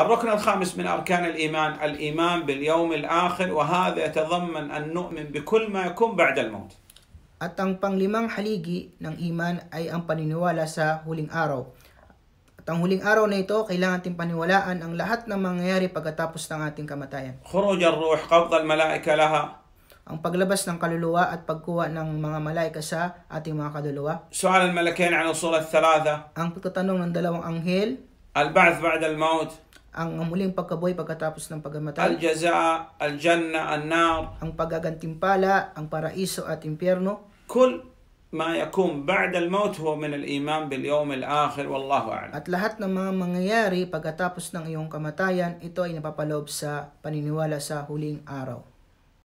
الركن الخامس من أركان الإيمان الإيمان باليوم الآخر وهذا يتضمن أن نؤمن بكل ما يكون بعد الموت At ang panglimang haligi ng iman ay ang paniniwala sa huling araw. At ang huling araw na ito, kailangan ating paniwalaan ang lahat ng mangyayari pagkatapos ng ating kamatayan. Khuruj ar-ruh, qabd al-malaika laha. ang paglabas ng kaluluwa at pagkuha ng mga malaika sa ating mga kaluluwa. سؤال الملكين عن الصورة thalatha Ang pagtatanong ng dalawang anghel. Al-ba'th ba'd al-maut. ang hmm. muling pagkabuhay pagkatapos ng pagkamatay. Al-jaza, al-janna, an-nar. Ang pagagantimpala, ang paraiso at impyerno. Kul ma yakum ba'da al-maut huwa min al-iman bil yawm al-akhir wallahu a'lam. At lahat ng mga mangyayari pagkatapos ng iyong kamatayan, ito ay napapaloob sa paniniwala sa huling araw.